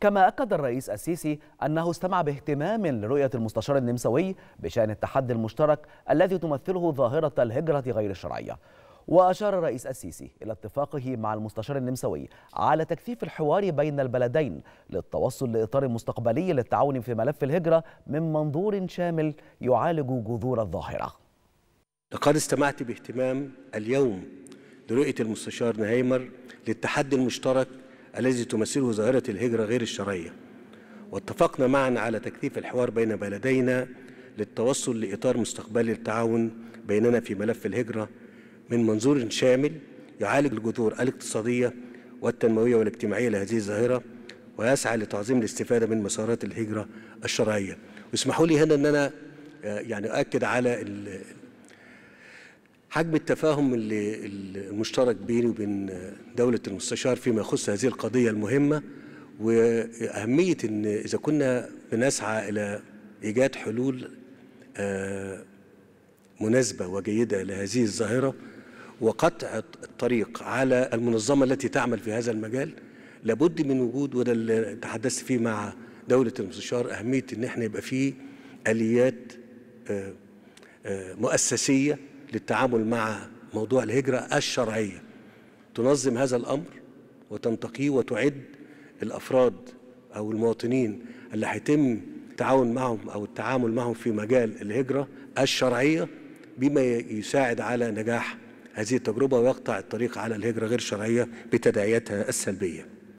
كما أكد الرئيس السيسي أنه استمع باهتمام لرؤية المستشار النمساوي بشأن التحدي المشترك الذي تمثله ظاهرة الهجرة غير الشرعية وأشار الرئيس السيسي إلى اتفاقه مع المستشار النمساوي على تكثيف الحوار بين البلدين للتوصل لإطار مستقبلي للتعاون في ملف الهجرة من منظور شامل يعالج جذور الظاهرة لقد استمعت باهتمام اليوم لرؤية المستشار نهيمر للتحدي المشترك الذي تمثله ظاهرة الهجرة غير الشرعية واتفقنا معا على تكثيف الحوار بين بلدينا للتوصل لإطار مستقبلي للتعاون بيننا في ملف الهجرة من منظور شامل يعالج الجذور الاقتصادية والتنموية والاجتماعية لهذه الظاهرة ويسعى لتعظيم الاستفادة من مسارات الهجرة الشرعية واسمحوا لي هنا أن أنا آه، يعني أؤكد على حجم التفاهم اللي المشترك بيني وبين دولة المستشار فيما يخص هذه القضية المهمة وأهمية إن إذا كنا بنسعى إلى إيجاد حلول آه، مناسبة وجيدة لهذه الظاهرة وقطع الطريق على المنظمة التي تعمل في هذا المجال لابد من وجود وده اللي تحدثت فيه مع دولة المستشار أهمية إن احنا يبقى فيه آليات آه، آه، مؤسسية للتعامل مع موضوع الهجرة الشرعية تنظم هذا الأمر وتنتقيه وتعد الأفراد أو المواطنين اللي هيتم التعاون معهم أو التعامل معهم في مجال الهجرة الشرعية بما يساعد على نجاح هذه التجربة ويقطع الطريق على الهجرة غير الشرعية بتداعياتها السلبية